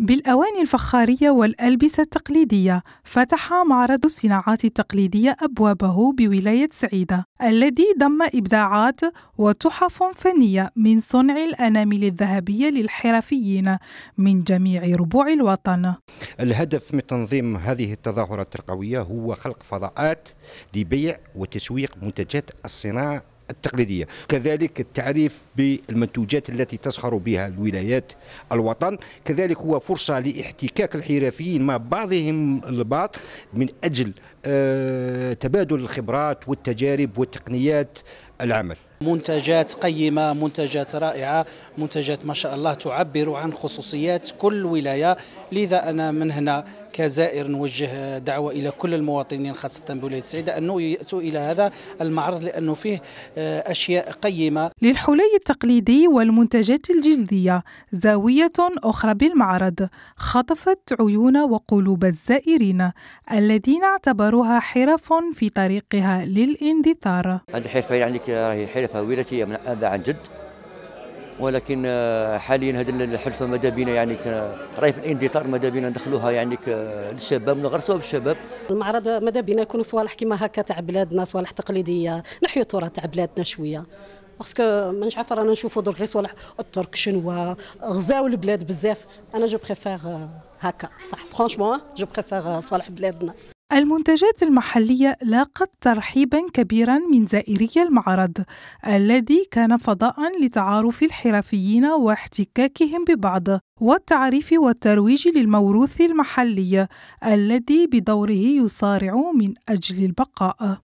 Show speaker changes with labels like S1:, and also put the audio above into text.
S1: بالأواني الفخارية والألبسة التقليدية فتح معرض الصناعات التقليدية أبوابه بولاية سعيدة الذي ضم إبداعات وتحف فنية من صنع الأنامل الذهبية للحرفيين من جميع ربوع الوطن
S2: الهدف من تنظيم هذه التظاهرات القوية هو خلق فضاءات لبيع وتسويق منتجات الصناعة التقليدية كذلك التعريف بالمنتوجات التي تسخر بها الولايات الوطن كذلك هو فرصة لاحتكاك الحرفيين مع بعضهم البعض من أجل آه، تبادل الخبرات والتجارب والتقنيات العمل
S3: منتجات قيمة منتجات رائعة منتجات ما شاء الله تعبر عن خصوصيات كل ولاية لذا أنا من هنا كزائر نوجه دعوة إلى كل المواطنين خاصة بولاية السعيدة أنه يأتوا إلى هذا المعرض لأنه فيه آه، أشياء قيمة
S1: للحلي التقليدي والمنتجات الجلدية زاوية أخرى بالمعرض خطفت عيون وقلوب الزائرين الذين اعتبروا يعتبرها حرف في طريقها للاندثار
S4: هذه الحرفة يعني راهي حرفة وراثية من أب عن جد ولكن آه، حاليا هذه الحرفه ماذا بينا يعني راهي في الاندثار ماذا بينا ندخلوها يعني للشباب نغرسوها بالشباب
S5: المعرض ماذا بينا يكونوا صوالح كما هكا تاع بلادنا صوالح تقليديه نحيو التراث تاع بلادنا شويه باسكو مانيش عارفه رانا نشوفوا درك غير صوالح الترك شنوا غزاو البلاد بزاف انا جو بريفير آه، هكا صح فرانشمون جو بريفير آه، صوالح بلادنا
S1: المنتجات المحلية لاقت ترحيبا كبيرا من زائري المعرض الذي كان فضاء لتعارف الحرفيين واحتكاكهم ببعض والتعريف والترويج للموروث المحلي الذي بدوره يصارع من أجل البقاء